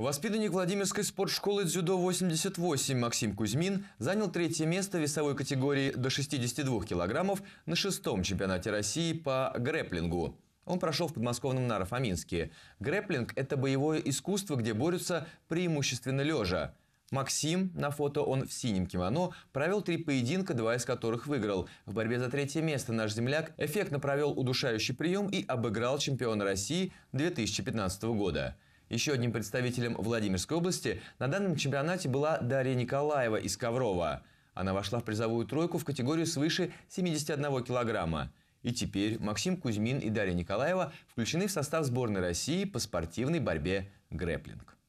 Воспитанник Владимирской спортшколы «Дзюдо-88» Максим Кузьмин занял третье место весовой категории до 62 килограммов на шестом чемпионате России по грэплингу. Он прошел в подмосковном Нарафаминске. Грэплинг – это боевое искусство, где борются преимущественно лежа. Максим, на фото он в синем кимоно, провел три поединка, два из которых выиграл. В борьбе за третье место наш земляк эффектно провел удушающий прием и обыграл чемпиона России 2015 года. Еще одним представителем Владимирской области на данном чемпионате была Дарья Николаева из Коврова. Она вошла в призовую тройку в категорию свыше 71 килограмма. И теперь Максим Кузьмин и Дарья Николаева включены в состав сборной России по спортивной борьбе грэплинг.